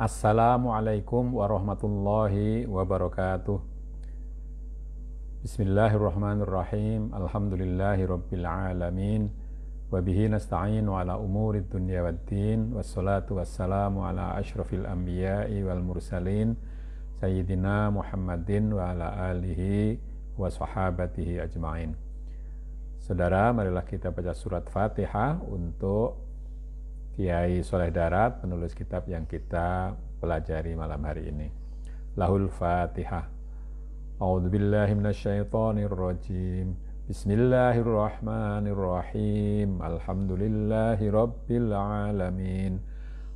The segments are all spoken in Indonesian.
Assalamualaikum warahmatullahi wabarakatuh. Bismillahirrahmanirrahim. rabbil alamin. Wabihi nasta'inu ala dunia wad-din. Wassalatu wassalamu ala ashrafil anbiya'i wal mursalin sayyidina Muhammadin wa ala alihi wa sahabatihi ajmain. Saudara, marilah kita baca surat Fatihah untuk Kiai Soleh Darat, penulis kitab yang kita pelajari malam hari ini. Lahul Fatihah. A'udzubillahi rajim. Bismillahirrahmanirrahim. Alhamdulillahi rabbil alamin.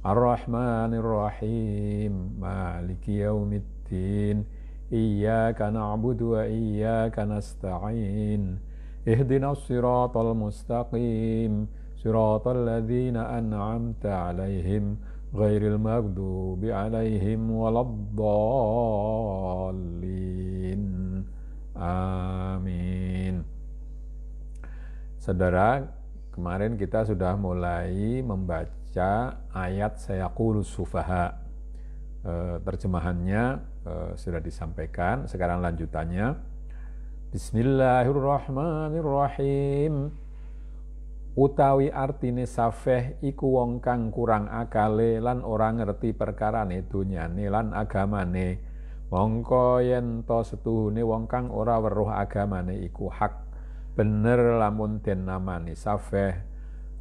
Ar-Rahmanirrahim. Maliki yaumiddin. Iyaka na'budu wa iyaka nasta'in. Ihdinas siratal mustaqim siratal ladzina an'amta 'alaihim ghairil maghdubi 'alaihim waladdallin. Amin. Saudara, kemarin kita sudah mulai membaca ayat sayaqul sufaha. E, terjemahannya e, sudah disampaikan, sekarang lanjutannya. Bismillahirrahmanirrahim utawi artine safeh iku wong kang kurang akale lan ora ngerti perkara perkarane donyane lan agamane mongko yen to setuhune wong kang ora weruh agamane iku hak bener lamun den namani safeh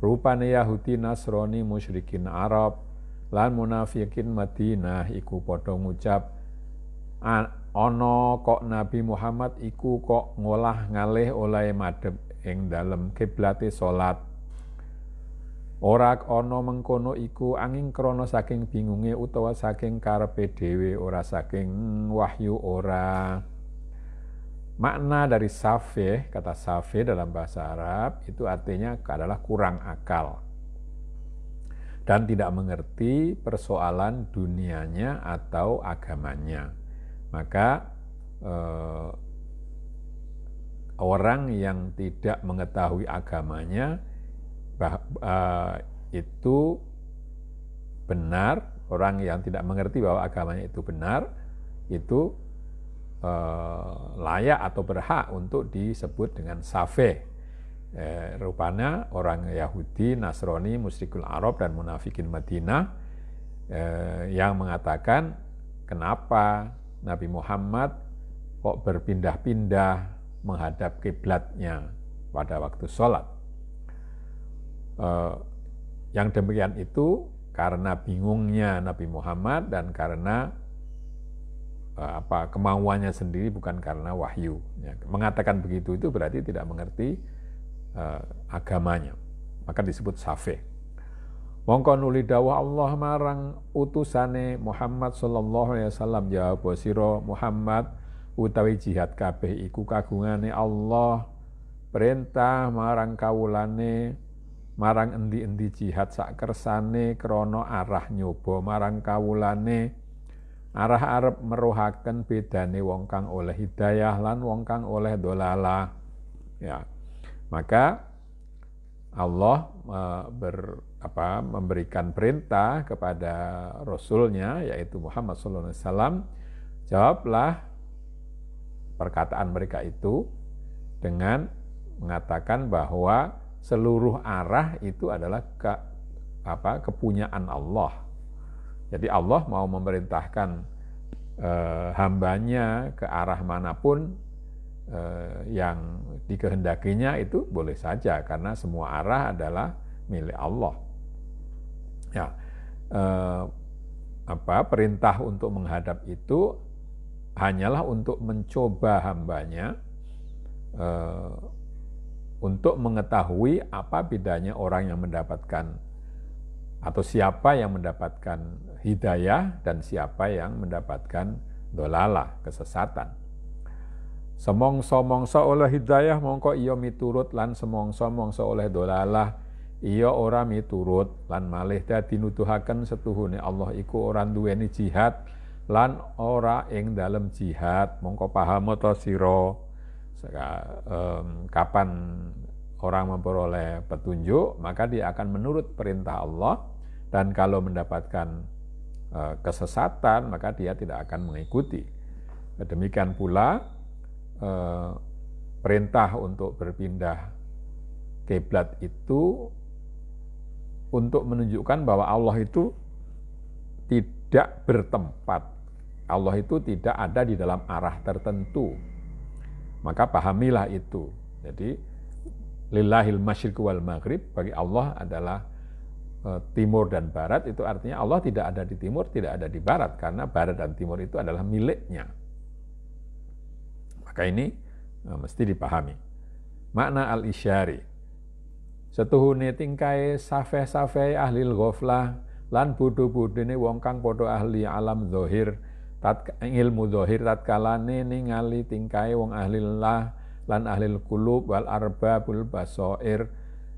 rupane Yahudi Nasrani musyrikin Arab lan munafikin Madinah iku padha ngucap ana kok Nabi Muhammad iku kok ngolah ngalih oleh madhep ing dalem kiblate salat. Ora ana mengkono iku angin krana saking bingunge utawa saking karepe dhewe ora saking wahyu ora. Makna dari safe, kata safe dalam bahasa Arab itu artinya adalah kurang akal dan tidak mengerti persoalan dunianya atau agamanya. Maka eh, orang yang tidak mengetahui agamanya bah, uh, itu benar, orang yang tidak mengerti bahwa agamanya itu benar, itu eh, layak atau berhak untuk disebut dengan safe. Eh, rupanya orang Yahudi, Nasrani, Musyrikul Arab, dan Munafikin Madinah yang mengatakan kenapa Nabi Muhammad kok berpindah-pindah menghadap kiblatnya pada waktu sholat. Eh, yang demikian itu karena bingungnya Nabi Muhammad dan karena eh, apa kemauannya sendiri bukan karena wahyu. Ya, mengatakan begitu itu berarti tidak mengerti eh, agamanya. Maka disebut safih. Mongko nuli dawah Allah marang utusane Muhammad sallallahu alaihi wasallam jawab Muhammad utawi jihad kabeh iku kagungane Allah perintah marang kawulane marang endi-endi jihad sak kersane krana arah nyoba marang kawulane arah arep meruhaken bedane wong kang oleh hidayah lan wong kang oleh dolala ya maka Allah e, ber, apa, memberikan perintah kepada Rasulnya yaitu Muhammad SAW jawablah perkataan mereka itu dengan mengatakan bahwa seluruh arah itu adalah ke, apa, kepunyaan Allah. Jadi Allah mau memerintahkan eh, hambanya ke arah manapun eh, yang dikehendakinya itu boleh saja karena semua arah adalah milik Allah. Ya, eh, apa perintah untuk menghadap itu hanyalah untuk mencoba hambanya eh, untuk mengetahui apa bedanya orang yang mendapatkan atau siapa yang mendapatkan hidayah dan siapa yang mendapatkan dolala, kesesatan. Semongso-mongso oleh hidayah mongko iyo miturut lan semongso-mongso oleh dolalah iyo ora miturut lan malih dadi nuduhaken setuhune Allah iku orang duweni jihad lan ora ing dalam jihad mongko paham ta sira um, kapan orang memperoleh petunjuk maka dia akan menurut perintah Allah dan kalau mendapatkan uh, kesesatan maka dia tidak akan mengikuti demikian pula uh, perintah untuk berpindah kiblat itu untuk menunjukkan bahwa Allah itu tidak bertempat Allah itu tidak ada di dalam arah tertentu. Maka pahamilah itu. Jadi lillahil masyriq wal maghrib bagi Allah adalah e, timur dan barat itu artinya Allah tidak ada di timur, tidak ada di barat karena barat dan timur itu adalah miliknya. Maka ini e, mesti dipahami. Makna al-isyari setuhune tingkai safeh-safeh ahlil ghoflah lan budu bodhone wong kang padha ahli alam zohir tat ilmu zahir tatkalane ningali tingkai wong ahli lah lan ahli kulub wal arbabul basoir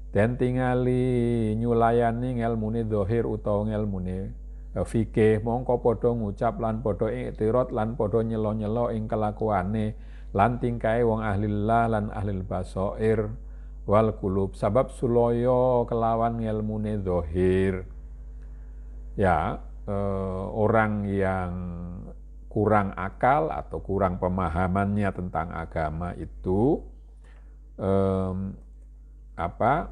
dan tingali nyulayani ngelmune zahir utawa mune fikih mongko podo ngucap lan podo iktirot lan podo nyelo-nyelo ing kelakuane lan tingkai wong ahli lah lan ahli basoir wal kulub sabab suloyo kelawan mune dohir ya eh, orang yang kurang akal atau kurang pemahamannya tentang agama itu um, apa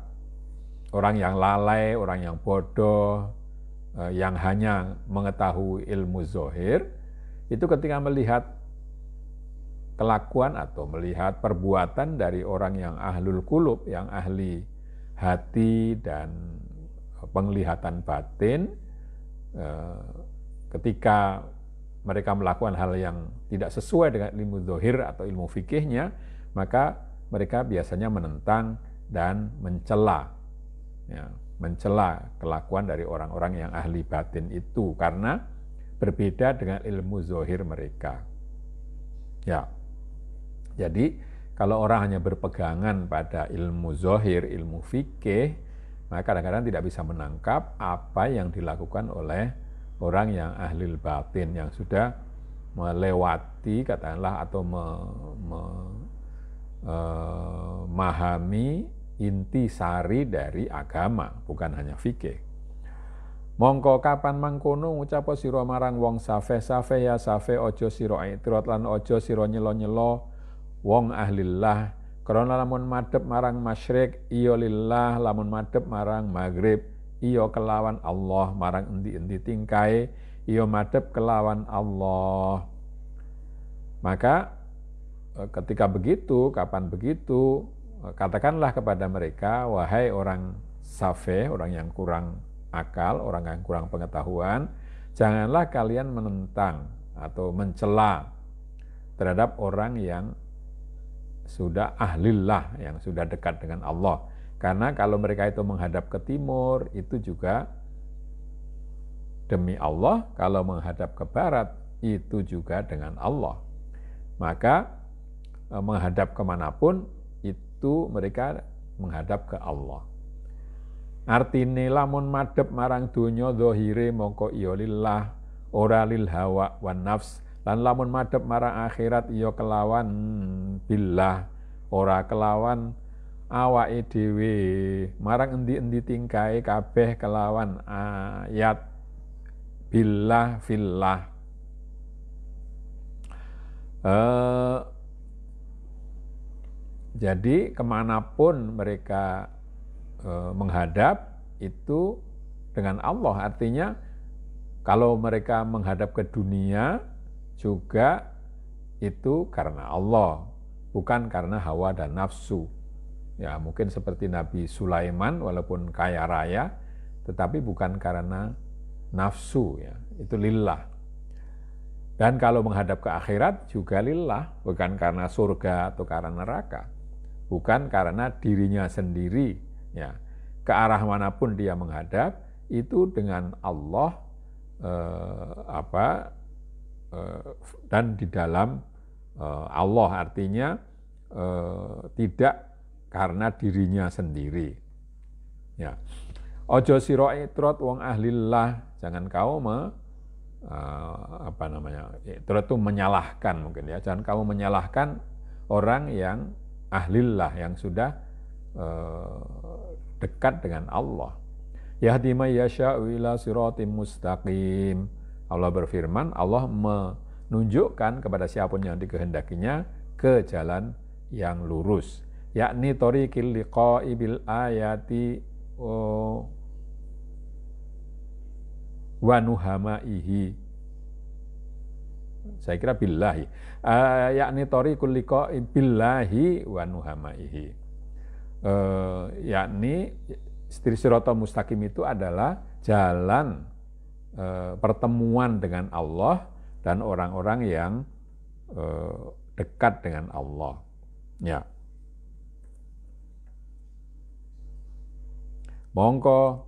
orang yang lalai, orang yang bodoh, uh, yang hanya mengetahui ilmu zohir, itu ketika melihat kelakuan atau melihat perbuatan dari orang yang ahlul kulub, yang ahli hati dan penglihatan batin, eh, ketika mereka melakukan hal yang tidak sesuai dengan ilmu zohir atau ilmu fikihnya, maka mereka biasanya menentang dan mencela, ya, mencela kelakuan dari orang-orang yang ahli batin itu karena berbeda dengan ilmu zohir mereka. Ya, jadi kalau orang hanya berpegangan pada ilmu zohir, ilmu fikih, maka kadang-kadang tidak bisa menangkap apa yang dilakukan oleh orang yang ahli batin yang sudah melewati katakanlah atau memahami me, eh, inti sari dari agama bukan hanya fikih Mongko kapan mangkono ngucap siro marang wong safe safe ya safe ojo siro iktirat lan ojo siro nyelo-nyelo wong ahlillah karena lamun madep marang masyrik iyo lillah lamun madep marang maghrib Iyo kelawan Allah marang endi-endi tingkai, iyo madep kelawan Allah. Maka e, ketika begitu, kapan begitu, e, katakanlah kepada mereka, wahai orang safe, orang yang kurang akal, orang yang kurang pengetahuan, janganlah kalian menentang atau mencela terhadap orang yang sudah ahlillah, yang sudah dekat dengan Allah. Karena kalau mereka itu menghadap ke timur, itu juga demi Allah, kalau menghadap ke barat, itu juga dengan Allah. Maka e, menghadap kemanapun, itu mereka menghadap ke Allah. Artine lamun madep marang donya dohire mongko iya lillah ora lil hawa wan nafs lan lamun madep marang akhirat iya kelawan hmm, billah ora kelawan awake dhewe marang endi-endi tingkae kabeh kelawan ayat billah fillah uh, jadi kemanapun mereka uh, menghadap itu dengan Allah artinya kalau mereka menghadap ke dunia juga itu karena Allah bukan karena hawa dan nafsu Ya, mungkin seperti Nabi Sulaiman walaupun kaya raya tetapi bukan karena nafsu ya, itu lillah. Dan kalau menghadap ke akhirat juga lillah, bukan karena surga atau karena neraka, bukan karena dirinya sendiri ya. Ke arah manapun dia menghadap itu dengan Allah eh, apa eh, dan di dalam eh, Allah artinya eh, tidak karena dirinya sendiri. Ya. Ojo siro itrot wong ahlillah, jangan kau me, uh, apa namanya, itrot itu menyalahkan mungkin ya, jangan kau menyalahkan orang yang ahlillah, yang sudah uh, dekat dengan Allah. Yahdima yasha'u ila sirotim mustaqim. Allah berfirman, Allah menunjukkan kepada siapapun yang dikehendakinya ke jalan yang lurus yakni tori kiliko ibil ayati oh, wanuhama ihi saya kira billahi uh, yakni tariqul liqa'i billahi wanuhama ihi uh, e, yakni siroto mustaqim itu adalah jalan uh, pertemuan dengan Allah dan orang-orang yang uh, dekat dengan Allah ya Mongko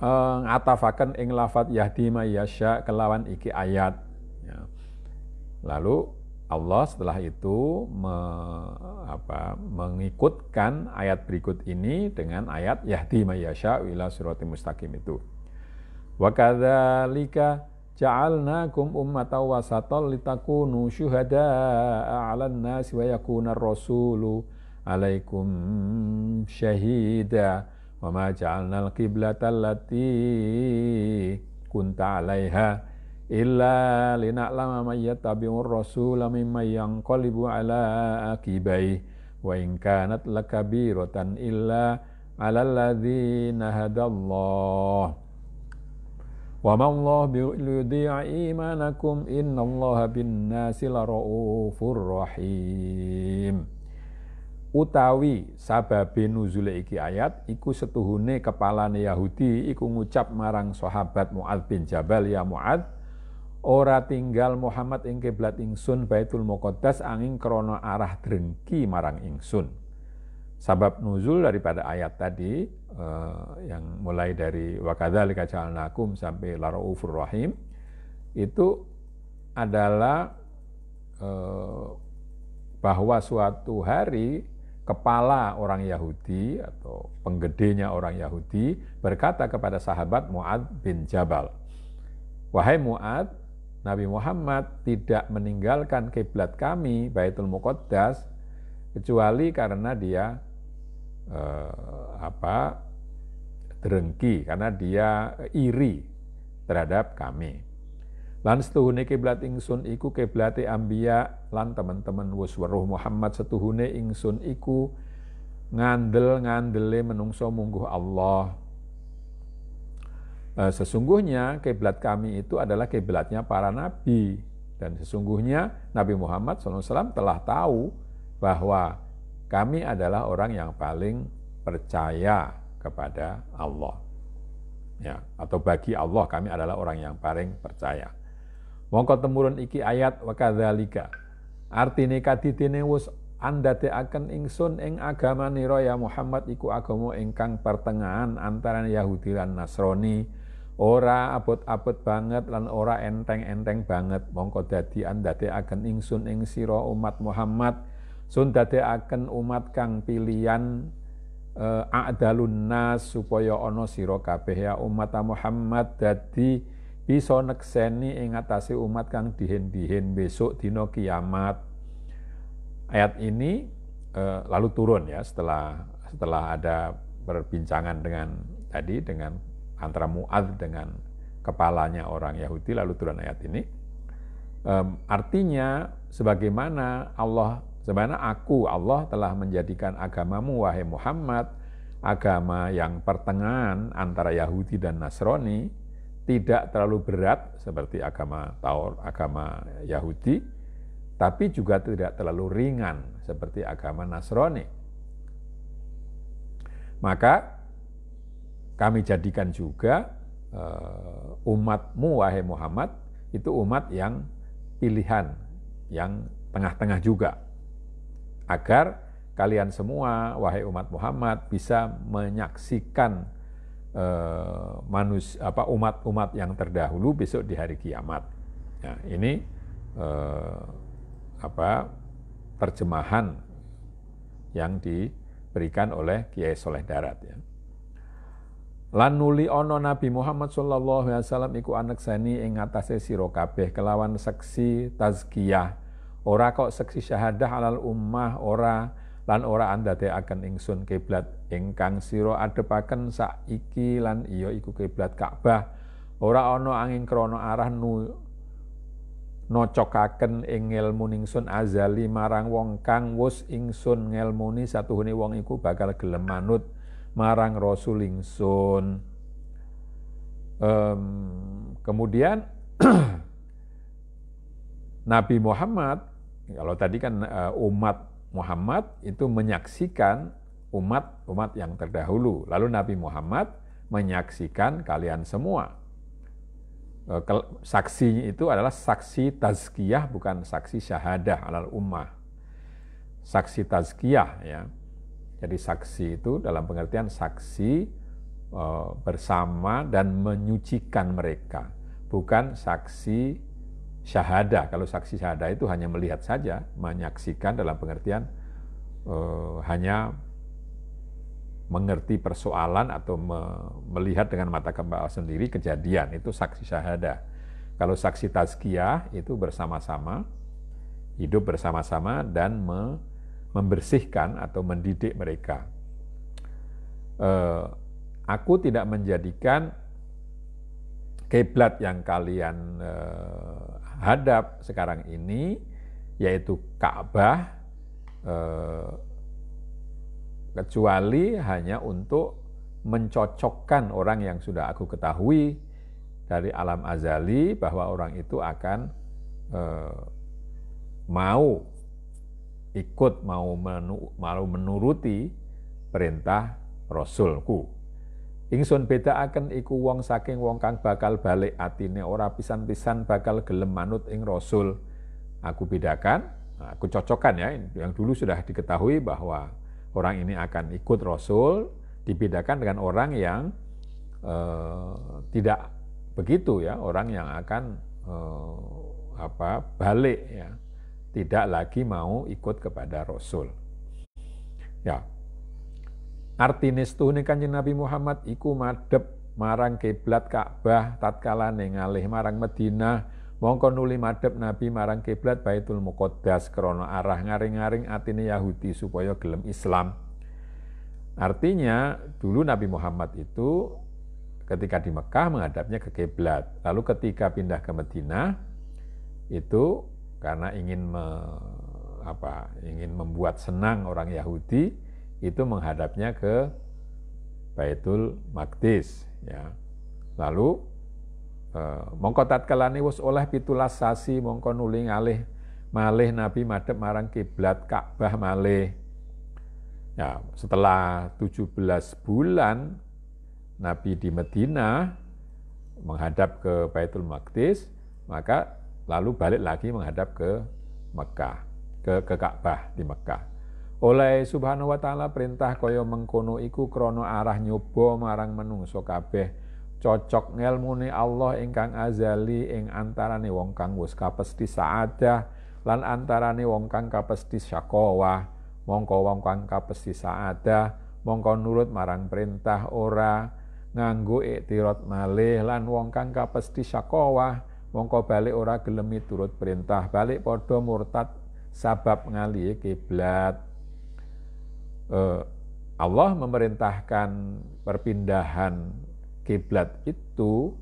eh, ngatafakan ing lafat yahdi yasha kelawan iki ayat. Ya. Lalu Allah setelah itu me, apa, mengikutkan ayat berikut ini dengan ayat yahdi ma yasha wila surati mustaqim itu. Wa kadzalika ja'alnakum ummatan wasatan litakunu syuhada'a 'alan nasi wa yakuna rasulu 'alaikum syahida wa ma ja'alnal qiblata kunta 'alaiha illa lina'lama may yattabi'ur rasula mayang yanqalibu 'ala aqibai wa in kanat lakabiratan illa 'alal ladzina hadallah وما الله ليضيع إيمانكم إن الله بالناس لرؤوف رحيم utawi sababe nuzule iki ayat iku setuhune kepalane Yahudi iku ngucap marang sahabat Muad bin Jabal ya Muad ora tinggal Muhammad ing kiblat ingsun Baitul Muqaddas angin krana arah drengki marang ingsun sabab nuzul daripada ayat tadi eh, yang mulai dari wakadzalika ja'alnakum sampai laraufur rahim itu adalah eh, bahwa suatu hari kepala orang Yahudi atau penggedenya orang Yahudi berkata kepada sahabat Mu'ad bin Jabal, Wahai Mu'ad, Nabi Muhammad tidak meninggalkan kiblat kami, Baitul Muqaddas, kecuali karena dia eh, apa terengki, karena dia iri terhadap kami. Lan setuhune kiblat ingsun iku kiblate ambiya lan teman-teman wis Muhammad setuhune ingsun iku ngandel-ngandele menungso mungguh Allah. Eh, sesungguhnya kiblat kami itu adalah kiblatnya para nabi dan sesungguhnya Nabi Muhammad SAW telah tahu bahwa kami adalah orang yang paling percaya kepada Allah. Ya, atau bagi Allah kami adalah orang yang paling percaya. Mongko temurun iki ayat wa kadzalika. Artine kadidene wis andadekaken ingsun ing agamanira ya Muhammad iku agama ingkang pertengahan antara Yahudi lan Nasrani. Ora abot-abot banget lan ora enteng-enteng banget. Mongko dadi andadekaken ingsun ing sira umat Muhammad sun akan umat kang pilihan eh, a'dalun nas supaya ana sira kabeh ya umat Muhammad dadi bisa nekseni ing atase umat kang dihen-dihen besok dino kiamat. Ayat ini eh, lalu turun ya setelah setelah ada perbincangan dengan tadi dengan antara Mu'ad dengan kepalanya orang Yahudi lalu turun ayat ini. Um, artinya sebagaimana Allah sebenarnya aku Allah telah menjadikan agamamu wahai Muhammad agama yang pertengahan antara Yahudi dan Nasrani tidak terlalu berat seperti agama Taur, agama Yahudi, tapi juga tidak terlalu ringan seperti agama Nasrani. Maka kami jadikan juga eh, umatmu wahai Muhammad itu umat yang pilihan, yang tengah-tengah juga. Agar kalian semua wahai umat Muhammad bisa menyaksikan Eh, manus apa umat-umat yang terdahulu besok di hari kiamat. Nah, ini eh, apa terjemahan yang diberikan oleh Kiai Soleh Darat ya. Lan nuli ono Nabi Muhammad sallallahu alaihi wasallam iku anak seni ing ngatasé sira kabeh kelawan seksi tazkiyah. Ora kok seksi syahadah alal ummah, ora lan ora andadekaken ingsun kiblat ingkang sira adepaken saiki lan iya iku kiblat Ka'bah ora ana angin krana arah nu nocokaken ing ngelmu ingsun azali marang wong kang wus ingsun ngelmuni satuhune wong iku bakal gelem manut marang rasul ingsun um, kemudian Nabi Muhammad kalau tadi kan uh, umat Muhammad itu menyaksikan umat-umat yang terdahulu. Lalu Nabi Muhammad menyaksikan kalian semua. E, Saksinya itu adalah saksi tazkiyah bukan saksi syahadah alal ummah. Saksi tazkiyah ya. Jadi saksi itu dalam pengertian saksi e, bersama dan menyucikan mereka, bukan saksi syahada. Kalau saksi syahada itu hanya melihat saja, menyaksikan dalam pengertian uh, hanya mengerti persoalan atau me melihat dengan mata kepala sendiri kejadian itu saksi syahada. Kalau saksi tazkiyah itu bersama-sama hidup bersama-sama dan me membersihkan atau mendidik mereka. Uh, aku tidak menjadikan kiblat yang kalian eh, hadap sekarang ini yaitu Ka'bah eh, kecuali hanya untuk mencocokkan orang yang sudah aku ketahui dari alam azali bahwa orang itu akan eh, mau ikut mau menu, mau menuruti perintah Rasulku Ingsun akan iku wong saking wong kang bakal balik atine ora pisan-pisan bakal gelem manut ing Rasul. Aku bedakan, nah, aku cocokkan ya yang dulu sudah diketahui bahwa orang ini akan ikut Rasul dibedakan dengan orang yang eh, tidak begitu ya, orang yang akan eh, apa balik ya tidak lagi mau ikut kepada Rasul ya Artine setuhune Kanjeng Nabi Muhammad iku madep marang kiblat Ka'bah tatkala ning marang Madinah mongko nuli madep Nabi marang kiblat Baitul Muqaddas krana arah ngaring-ngaring atine Yahudi supaya gelem Islam. Artinya dulu Nabi Muhammad itu ketika di Mekah menghadapnya ke kiblat. Lalu ketika pindah ke Madinah itu karena ingin me, apa ingin membuat senang orang Yahudi itu menghadapnya ke Baitul Maqdis ya. Lalu eh, mongko tatkalane wis oleh pitulas sasi mongko nuling alih malih Nabi madhep marang kiblat Ka'bah malih. Ya, setelah 17 bulan Nabi di Medina menghadap ke Baitul Maqdis, maka lalu balik lagi menghadap ke Mekah, ke, ke Ka'bah di Mekah. Oleh Subhanahu wa taala perintah kaya mengkono iku krono arah nyoba marang menungso kabeh cocok ngelmune Allah ingkang azali ing antarane wong kang wis kapesti saadah lan antarane wong kang kapesti syakawah mongko wong kang kapesti saadah mongko nurut marang perintah ora nganggo iktirat malih lan wong kang kapesti syakawah mongko balik ora gelemi turut perintah balik padha murtad sabab ngali kiblat Eh, Allah memerintahkan perpindahan kiblat itu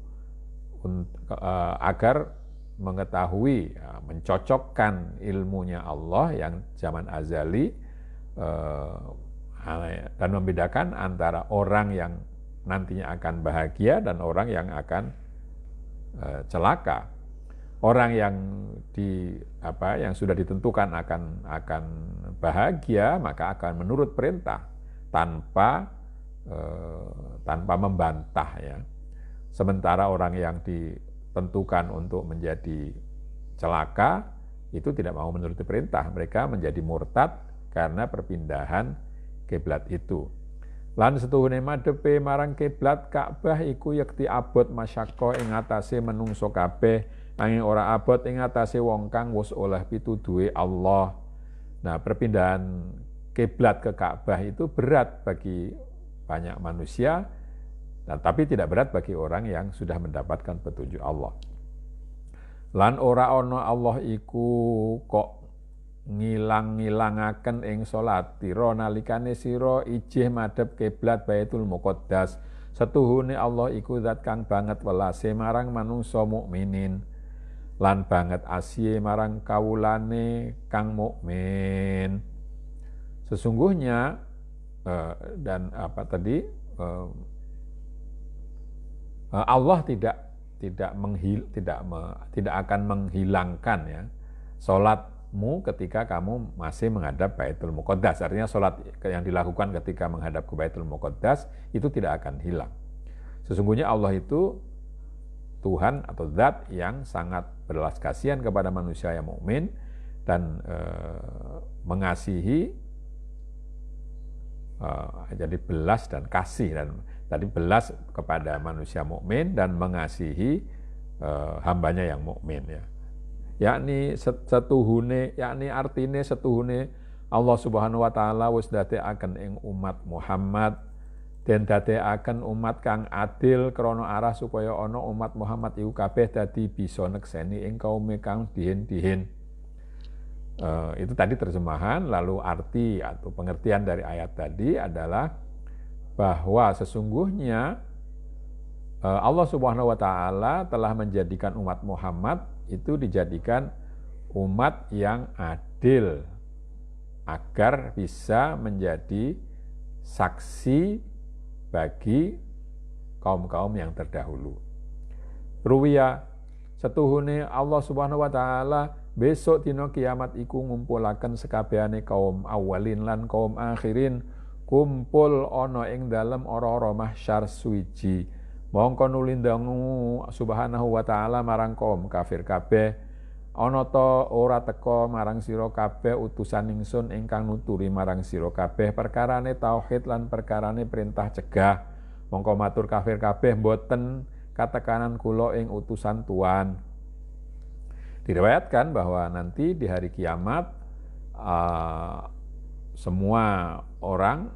eh, agar mengetahui, ya, mencocokkan ilmunya Allah yang zaman azali eh, dan membedakan antara orang yang nantinya akan bahagia dan orang yang akan celaka orang yang di apa yang sudah ditentukan akan akan bahagia maka akan menurut perintah tanpa eh, tanpa membantah ya. Sementara orang yang ditentukan untuk menjadi celaka itu tidak mau menuruti perintah, mereka menjadi murtad karena perpindahan kiblat itu. Lan setuhune madepe marang kiblat Ka'bah iku yekti abot masyaka ing atase menungso kabeh nanging ora abot ing atase wong kang wis oleh pituduhe Allah. Nah, perpindahan kiblat ke Ka'bah itu berat bagi banyak manusia, nah, tapi tidak berat bagi orang yang sudah mendapatkan petunjuk Allah. Lan ora ono Allah iku kok ngilang-ngilangaken ing salat tiro nalikane sira ijih madhep kiblat Baitul Muqaddas setuhune Allah iku zat kang banget welase marang manungsa mukminin lan banget asih marang kawulane kang mukmin. Sesungguhnya uh, dan apa tadi uh, Allah tidak tidak menghil tidak me, tidak akan menghilangkan ya salatmu ketika kamu masih menghadap Baitul Muqaddas. Artinya salat yang dilakukan ketika menghadap ke Baitul Muqaddas itu tidak akan hilang. Sesungguhnya Allah itu Tuhan atau zat yang sangat berbelas kasihan kepada manusia yang mukmin dan e, mengasihi e, jadi belas dan kasih dan tadi belas kepada manusia mukmin dan mengasihi e, hambanya yang mukmin ya yakni setuhune yakni artine setuhune Allah Subhanahu wa taala wis akan ing umat Muhammad dan den akan umat kang adil krana arah supaya ono umat Muhammad iku kabeh dadi bisa nekseni engkau mekang kang dihin-dihin. Uh, eh, itu tadi terjemahan lalu arti atau pengertian dari ayat tadi adalah bahwa sesungguhnya uh, Allah Subhanahu wa taala telah menjadikan umat Muhammad itu dijadikan umat yang adil agar bisa menjadi saksi bagi kaum-kaum yang terdahulu. Ruwiya setuhune Allah Subhanahu wa taala besok dino kiamat iku ngumpulaken sekabehane kaum awalin lan kaum akhirin kumpul ana ing dalem ora-ora mahsyar suwiji mongko nulindangu Subhanahu wa taala marang kaum kafir kabeh ana ta ora teka marang sira kabeh utusan ingsun ingkang nuturi marang sira kabeh perkarane tauhid lan perkarane perintah cegah mongko matur kafir kabeh boten katekanan kula ing utusan tuan diriwayatkan bahwa nanti di hari kiamat uh, semua orang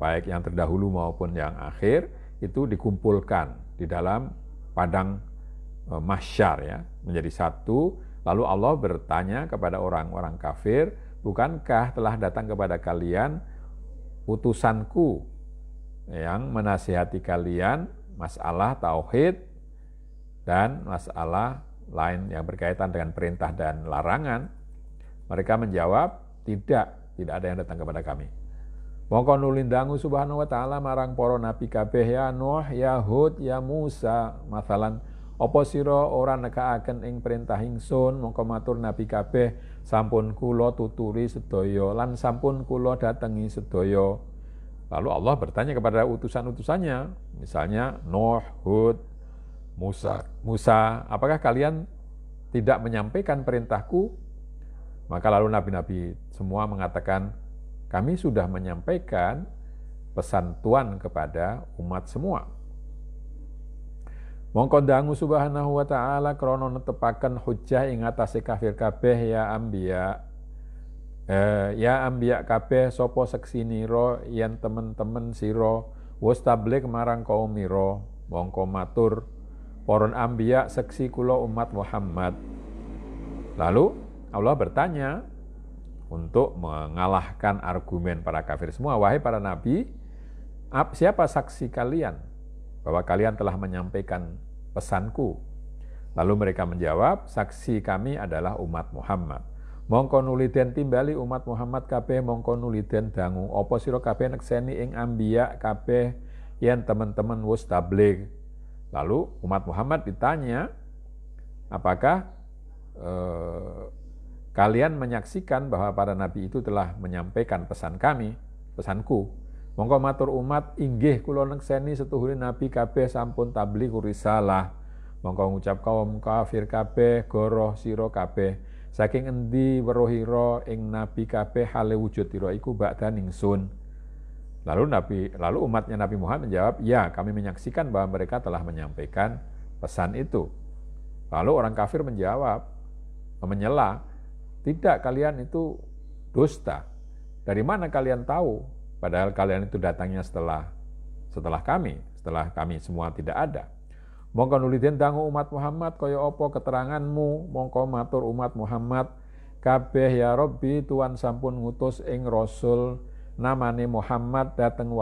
baik yang terdahulu maupun yang akhir itu dikumpulkan di dalam padang uh, e, masyar ya menjadi satu Lalu Allah bertanya kepada orang-orang kafir, bukankah telah datang kepada kalian utusanku yang menasihati kalian masalah tauhid dan masalah lain yang berkaitan dengan perintah dan larangan? Mereka menjawab, tidak, tidak ada yang datang kepada kami. Mongko nulindangu subhanahu wa ta'ala marang poro nabi kabeh ya Nuh, ya Hud, ya Musa, masalan apa sira ora nekaaken ing perintah ingsun mongko matur nabi kabeh sampun kula tuturi sedaya lan sampun kula datangi sedaya. Lalu Allah bertanya kepada utusan-utusannya, misalnya Nuh, Hud, Musa. Musa, apakah kalian tidak menyampaikan perintahku? Maka lalu nabi-nabi semua mengatakan, kami sudah menyampaikan pesan Tuhan kepada umat semua. Mongko dangu subhanahu wa ta'ala krono netepakan hujah ingatasi kafir kabeh ya ambia Eh, ya ambia kabeh sopo niro yang temen-temen siro wustablik marang kaumiro. Mongko matur poron ambia seksi kulo umat Muhammad. Lalu Allah bertanya untuk mengalahkan argumen para kafir semua. Wahai para nabi, siapa saksi kalian? bahwa kalian telah menyampaikan pesanku. Lalu mereka menjawab, saksi kami adalah umat Muhammad. Mongko nuliden timbali umat Muhammad kabeh mongko nuliden dangu Opo siro kabeh nekseni ing ambia kabeh yen teman-teman was tablik. Lalu umat Muhammad ditanya, apakah eh, kalian menyaksikan bahwa para nabi itu telah menyampaikan pesan kami, pesanku? Mongko matur umat inggih kula nekseni setuhune nabi kabeh sampun tabligh risalah. Mongko ngucap kaum kafir kabeh goroh siro kabeh saking endi weruhira ing nabi kabeh hale wujud ira iku bakdan ningsun. Lalu nabi lalu umatnya Nabi Muhammad menjawab, "Ya, kami menyaksikan bahwa mereka telah menyampaikan pesan itu." Lalu orang kafir menjawab, menyela, "Tidak, kalian itu dusta. Dari mana kalian tahu Padahal kalian itu datangnya setelah setelah kami, setelah kami semua tidak ada. Mongko nuliden dangu umat Muhammad koyo opo keteranganmu mongko matur umat Muhammad kabeh ya Robbi Tuhan sampun ngutus ing rasul namane Muhammad dateng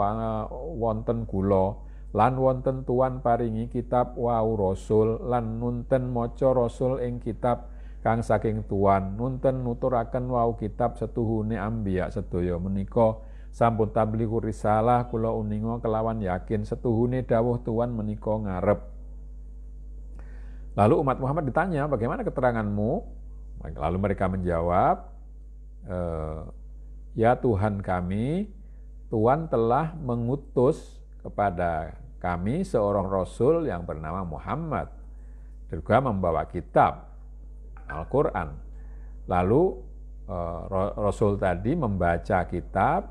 wonten gulo lan wonten Tuhan paringi kitab wau rasul lan nunten moco rasul ing kitab kang saking Tuhan nunten nuturaken wau kitab setuhune ambiya sedaya meniko sampun tabliku risalah kula uningo kelawan yakin setuhune dawuh Tuhan menika ngarep. Lalu umat Muhammad ditanya, "Bagaimana keteranganmu?" Lalu mereka menjawab, e, "Ya Tuhan kami, Tuhan telah mengutus kepada kami seorang rasul yang bernama Muhammad, juga membawa kitab Al-Qur'an." Lalu eh, rasul tadi membaca kitab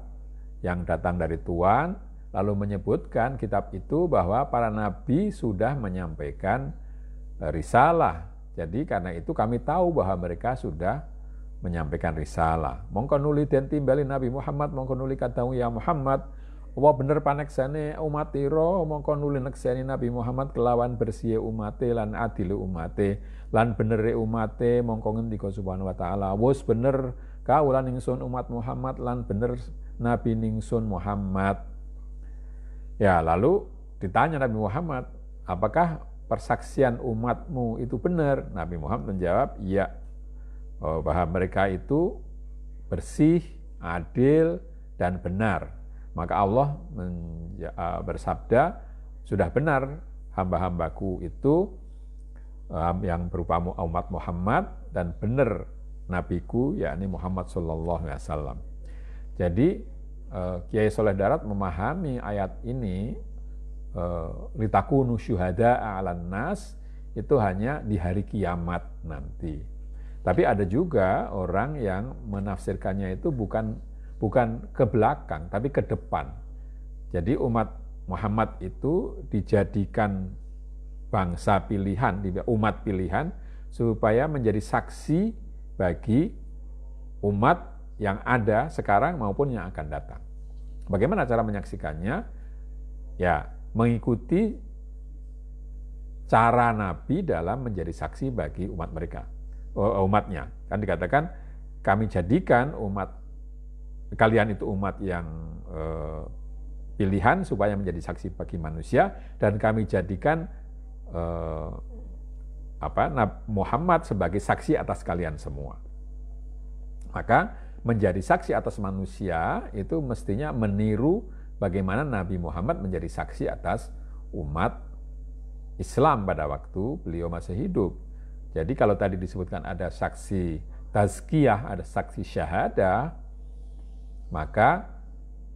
yang datang dari Tuhan, lalu menyebutkan kitab itu bahwa para nabi sudah menyampaikan e, risalah. Jadi karena itu kami tahu bahwa mereka sudah menyampaikan risalah. Mongko nuli den timbali Nabi Muhammad, mongko nuli katamu ya Muhammad, wa bener paneksane umatiro, mongko nuli nekseni Nabi Muhammad kelawan bersih umate lan adilu umate, lan benere umate, mongko ngendika subhanahu wa ta'ala, wus bener kaulan ingsun umat Muhammad lan bener Nabi Ningsun Muhammad. Ya lalu ditanya Nabi Muhammad, apakah persaksian umatmu itu benar? Nabi Muhammad menjawab, ya. Oh, bahwa mereka itu bersih, adil, dan benar. Maka Allah eh, bersabda, sudah benar hamba-hambaku itu eh, yang berupa umat Muhammad dan benar nabiku yakni Muhammad Sallallahu Alaihi Wasallam. Jadi eh, Kiai Soleh Darat memahami ayat ini eh, litakunu syuhada alan nas itu hanya di hari kiamat nanti. Tapi ada juga orang yang menafsirkannya itu bukan bukan ke belakang tapi ke depan. Jadi umat Muhammad itu dijadikan bangsa pilihan, umat pilihan supaya menjadi saksi bagi umat yang ada sekarang maupun yang akan datang. Bagaimana cara menyaksikannya? Ya, mengikuti cara Nabi dalam menjadi saksi bagi umat mereka, umatnya. Kan dikatakan kami jadikan umat kalian itu umat yang e, pilihan supaya menjadi saksi bagi manusia dan kami jadikan eh, apa Muhammad sebagai saksi atas kalian semua. Maka menjadi saksi atas manusia itu mestinya meniru bagaimana Nabi Muhammad menjadi saksi atas umat Islam pada waktu beliau masih hidup. Jadi kalau tadi disebutkan ada saksi tazkiyah, ada saksi syahada, maka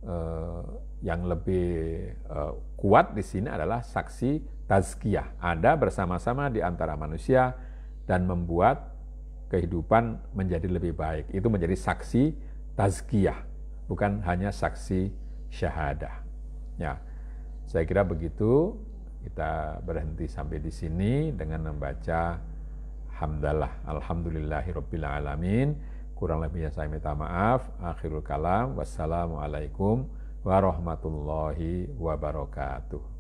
eh, yang lebih eh, kuat di sini adalah saksi tazkiyah. Ada bersama-sama di antara manusia dan membuat kehidupan menjadi lebih baik. Itu menjadi saksi tazkiyah, bukan hanya saksi syahadah. Ya, saya kira begitu. Kita berhenti sampai di sini dengan membaca hamdalah alhamdulillahirabbil alamin. Kurang lebihnya saya minta maaf. Akhirul kalam. Wassalamualaikum warahmatullahi wabarakatuh.